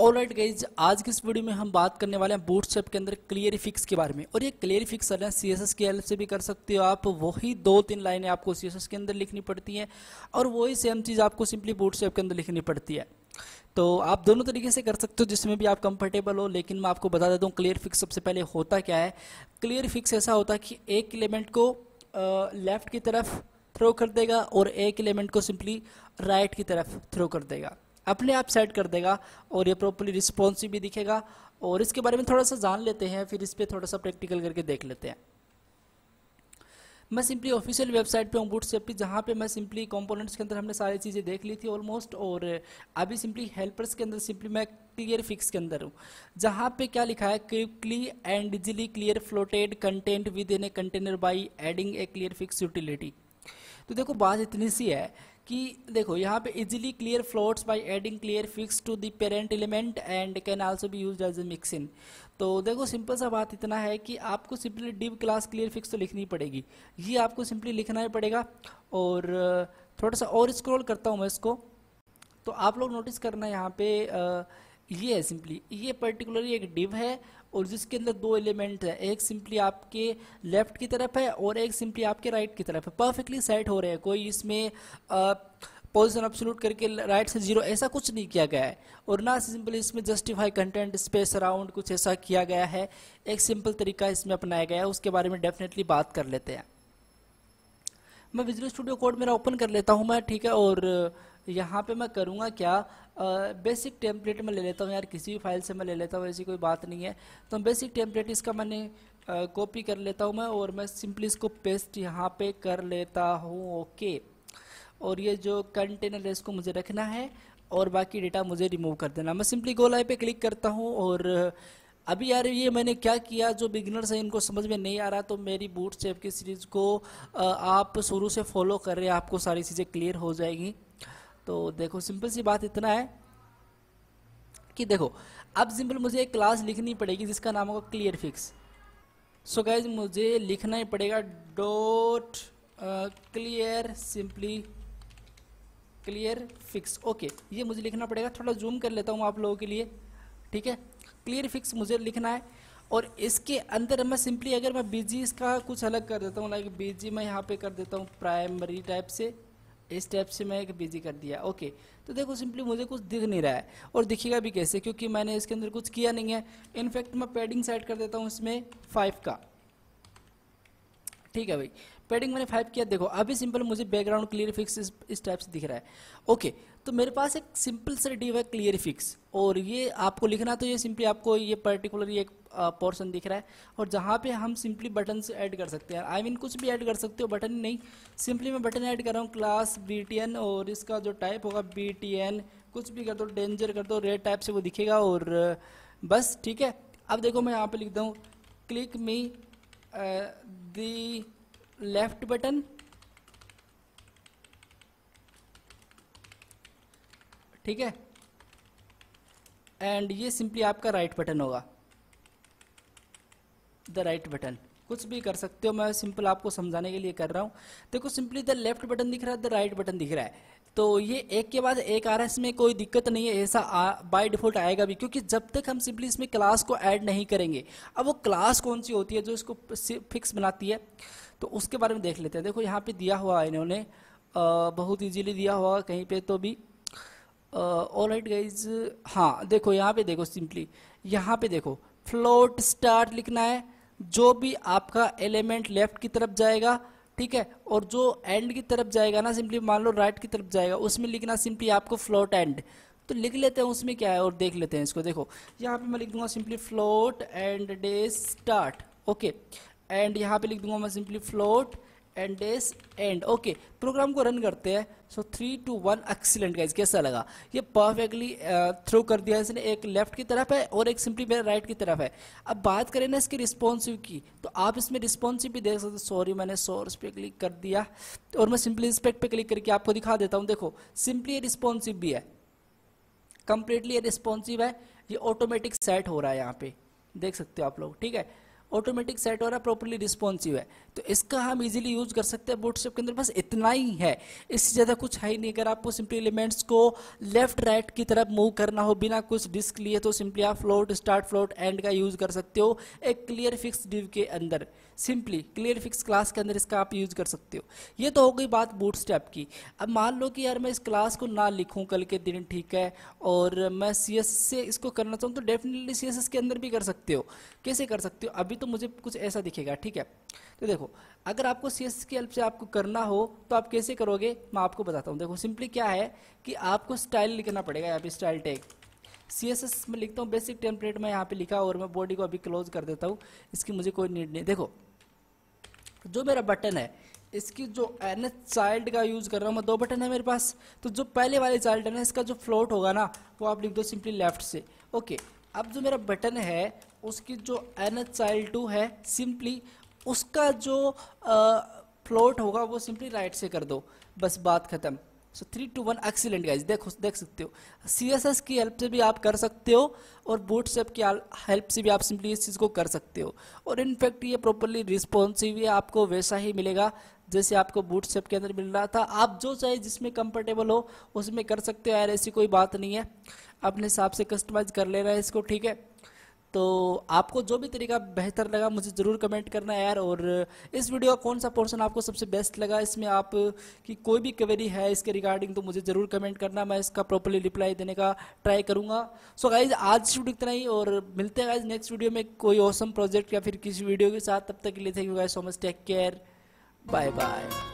all right guys आज की इस वीडियो में हम बात करने वाले हैं बूट के अंदर क्लियरिफिक्स के बारे में और ये क्लियरिफिक्स करना सी एस एस की हेल्प से भी कर सकते हो आप वही दो तीन लाइनें आपको सी एस एस के अंदर लिखनी पड़ती हैं और वही सेम चीज़ आपको सिंपली बूट के अंदर लिखनी पड़ती है तो आप दोनों तरीके से कर सकते हो जिसमें भी आप कंफर्टेबल हो लेकिन मैं आपको बता देता हूँ क्लियर फिक्स सबसे पहले होता क्या है क्लियर फिक्स ऐसा होता है कि एक एलिमेंट को लेफ्ट की तरफ थ्रो कर देगा और एक एलिमेंट को सिंपली राइट की तरफ थ्रो कर देगा अपने आप सेट कर देगा और ये प्रॉपरली रिस्पॉन्सिव भी दिखेगा और इसके बारे में थोड़ा सा जान लेते हैं फिर इस पर थोड़ा सा प्रैक्टिकल करके देख लेते हैं मैं सिंपली ऑफिशियल वेबसाइट पे हूँ से की जहाँ पे मैं सिंपली कंपोनेंट्स के अंदर हमने सारी चीज़ें देख ली थी ऑलमोस्ट और अभी सिंपली हेल्पर्स के अंदर सिंपली मैं क्लियर फिक्स के अंदर हूँ जहाँ पे क्या लिखा है quickly and easily clear floated content within a container by adding a clearfix utility तो देखो बात इतनी सी है कि देखो यहाँ पे easily clear floats by adding clearfix to the parent element and can also be use as a mixin तो देखो सिंपल सा बात इतना है कि आपको simply div class clearfix तो लिखनी पड़ेगी ये आपको सिंपली लिखना ही पड़ेगा और थोड़ा सा और स्क्रॉल करता हूँ मैं इसको तो आप लोग नोटिस करना यहाँ पे आ, ये है सिंपली ये पर्टिकुलरली एक डिव है और जिसके अंदर दो एलिमेंट है एक सिंपली आपके लेफ्ट की तरफ है और एक सिंपली आपके राइट की तरफ है परफेक्टली सेट हो रहे हैं कोई इसमें पोजिशन अपसोल्यूट करके राइट से जीरो ऐसा कुछ नहीं किया गया है और ना सिंपली इसमें जस्टिफाई कंटेंट स्पेस अराउंड कुछ ऐसा किया गया है एक सिंपल तरीका इसमें अपनाया गया है उसके बारे में डेफिनेटली बात कर लेते हैं मैं विजुअल स्टूडियो कोड मेरा ओपन कर लेता हूँ मैं ठीक है और यहाँ पे मैं करूँगा क्या बेसिक टेम्पलेट में ले लेता हूँ यार किसी भी फाइल से मैं ले लेता हूँ ऐसी कोई बात नहीं है तो बेसिक टेम्पलेट इसका मैंने कॉपी कर लेता हूँ मैं और मैं सिंपली इसको पेस्ट यहाँ पे कर लेता हूँ ओके और ये जो कंटेनर है इसको मुझे रखना है और बाकी डेटा मुझे रिमूव कर देना मैं सिंपली गोलाई पे क्लिक करता हूँ और अभी यार ये मैंने क्या किया जो बिगनर्स हैं इनको समझ में नहीं आ रहा तो मेरी बूट स्टेप की सीरीज़ को आप शुरू से फॉलो कर रहे हैं आपको सारी चीज़ें क्लियर हो जाएगी तो देखो सिंपल सी बात इतना है कि देखो अब सिंपल मुझे एक क्लास लिखनी पड़ेगी जिसका नाम होगा क्लियर फिक्स सो गाइज मुझे लिखना ही पड़ेगा dot clear simply clearfix okay ये मुझे लिखना पड़ेगा थोड़ा जूम कर लेता हूँ आप लोगों के लिए ठीक है क्लियर फिक्स मुझे लिखना है और इसके अंदर मैं सिंपली अगर मैं बीजी इसका कुछ अलग कर देता हूँ लाइक बीजी मैं यहाँ पे कर देता हूँ प्राइमरी टाइप से इस स्टेप से मैं एक बिजी कर दिया ओके तो देखो सिंपली मुझे कुछ दिख नहीं रहा है और दिखेगा भी कैसे क्योंकि मैंने इसके अंदर कुछ किया नहीं है इनफैक्ट मैं पैडिंग सेट कर देता हूँ इसमें फाइव का ठीक है भाई पैडिंग मैंने फाइव किया देखो अभी सिंपल मुझे बैकग्राउंड क्लियर फिक्स इस स्टेप से दिख रहा है ओके तो मेरे पास एक सिंपल से डिव है क्लियर फिक्स और ये आपको लिखना तो ये सिंपली आपको ये पर्टिकुलर ये एक पोर्शन दिख रहा है और जहाँ पे हम सिंपली बटन से ऐड कर सकते हैं आई मीन कुछ भी ऐड कर सकते हो बटन नहीं सिंपली मैं बटन ऐड कर रहा हूँ क्लास बी और इसका जो टाइप होगा बी कुछ भी कर दो डेंजर कर दो रेड टाइप से वो दिखेगा और बस ठीक है अब देखो मैं यहाँ पर लिखता हूँ click me the left button ठीक है एंड ये सिंपली आपका राइट बटन होगा द राइट बटन कुछ भी कर सकते हो मैं सिंपल आपको समझाने के लिए कर रहा हूँ देखो सिंपली द लेफ्ट बटन दिख रहा है द राइट बटन दिख रहा है तो ये एक के बाद एक आ रहा है इसमें कोई दिक्कत नहीं है ऐसा बाय डिफॉल्ट आएगा भी क्योंकि जब तक हम सिंपली इसमें क्लास को ऐड नहीं करेंगे अब वो क्लास कौन सी होती है जो इसको फिक्स बनाती है तो उसके बारे में देख लेते हैं देखो यहाँ पे दिया हुआ है इन्होंने बहुत इजीली दिया हुआ कहीं पे तो भी ऑल राइट गाइज हाँ देखो यहाँ पे देखो सिंपली यहाँ पे देखो फ्लोट स्टार लिखना है जो भी आपका एलिमेंट लेफ्ट की तरफ जाएगा ठीक है और जो एंड की तरफ जाएगा ना सिंपली मान लो राइट की तरफ जाएगा उसमें लिखना सिंपली आपको फ्लोट एंड तो लिख लेते हैं उसमें क्या है और देख लेते हैं इसको देखो यहाँ पे मैं लिख दूंगा simply float end day start okay and यहाँ पे लिख दूंगा मैं simply float end days and okay program को रन करते हैं so three two one excellent guys कैसा लगा ये परफेक्टली थ्रो uh, कर दिया इसने एक लेफ्ट की तरफ है और एक सिंपली मेरे राइट की तरफ है अब बात करें ना इसके रिस्पॉन्सिव की तो आप इसमें रिस्पॉन्सिव भी देख सकते सॉरी मैंने सोर्स पे क्लिक कर दिया और मैं सिंपली इंस्पेक्ट पे क्लिक करके आपको दिखा देता हूँ देखो सिंपली रिस्पॉन्सिव भी है कंप्लीटली रिस्पॉन्सिव है ये ऑटोमेटिक सेट हो रहा है यहाँ पे देख सकते हो आप लोग ठीक है ऑटोमेटिक सेट हो रहा है प्रॉपरली रिस्पॉन्सिव है तो इसका हम इजीली यूज कर सकते हैं बूटस्ट्रैप के अंदर बस इतना ही है इससे ज़्यादा कुछ है ही नहीं अगर आपको सिंपली एलिमेंट्स को लेफ्ट राइट right की तरफ मूव करना हो बिना कुछ डिस्क लिए तो सिंपली आप फ्लोट स्टार्ट फ्लोट एंड का यूज कर सकते हो एक क्लियर फिक्स डिव के अंदर सिंपली क्लियर फिक्स क्लास के अंदर इसका आप यूज कर सकते हो ये तो हो गई बात बूट स्टेप की अब मान लो कि यार मैं इस क्लास को ना लिखूँ कल के दिन ठीक है और मैं सी से इसको करना चाहूँ तो डेफिनेटली सी के अंदर भी कर सकते हो कैसे कर सकते हो अभी अभी तो मुझे कुछ ऐसा दिखेगा ठीक है तो देखो अगर आपको सी एस की हेल्प से आपको करना हो तो आप कैसे करोगे मैं आपको बताता हूँ देखो सिंपली क्या है कि आपको स्टाइल लिखना पड़ेगा यहाँ पे style tag C S S में लिखता हूँ बेसिक टेम्पलेट में यहाँ पे लिखा और मैं बॉडी को अभी क्लोज कर देता हूँ इसकी मुझे कोई नीड नहीं देखो जो मेरा बटन है इसकी जो एन एच चाइल्ड का यूज़ कर रहा हूँ मैं दो बटन है मेरे पास तो जो पहले वाले चाइल्ड है ना इसका जो फ्लोट होगा ना वो आप लिख दो सिंपली लेफ्ट से ओके अब जो मेरा बटन है उसकी जो एन एच साइल टू है सिंपली उसका जो फ्लोट होगा वो सिंपली राइट से कर दो बस बात खत्म so three two one excellent guys देखो देख सकते हो सी एस एस की हेल्प से भी आप कर सकते हो और बूट सेप की हेल्प से भी आप सिंपली इस चीज़ को कर सकते हो और इनफैक्ट ये प्रॉपरली रिस्पॉन्सिव है आपको वैसा ही मिलेगा जैसे आपको बूट सेप के अंदर मिल रहा था आप जो चाहे जिसमें कंफर्टेबल हो उसमें कर सकते हो यार ऐसी कोई बात नहीं है अपने हिसाब से कस्टमाइज कर लेना है इसको ठीक है तो आपको जो भी तरीका बेहतर लगा मुझे ज़रूर कमेंट करना यार और इस वीडियो का कौन सा पोर्सन आपको सबसे बेस्ट लगा इसमें आप की कोई भी क्वेरी है इसके रिगार्डिंग तो मुझे ज़रूर कमेंट करना मैं इसका प्रॉपरली रिप्लाई देने का ट्राई करूँगा सो गाइज आज वीडियो इतना ही और मिलते हैं गाइज नेक्स्ट वीडियो में कोई औसम प्रोजेक्ट या फिर किसी वीडियो के साथ तब तक के लिए thank you guys so much take care bye bye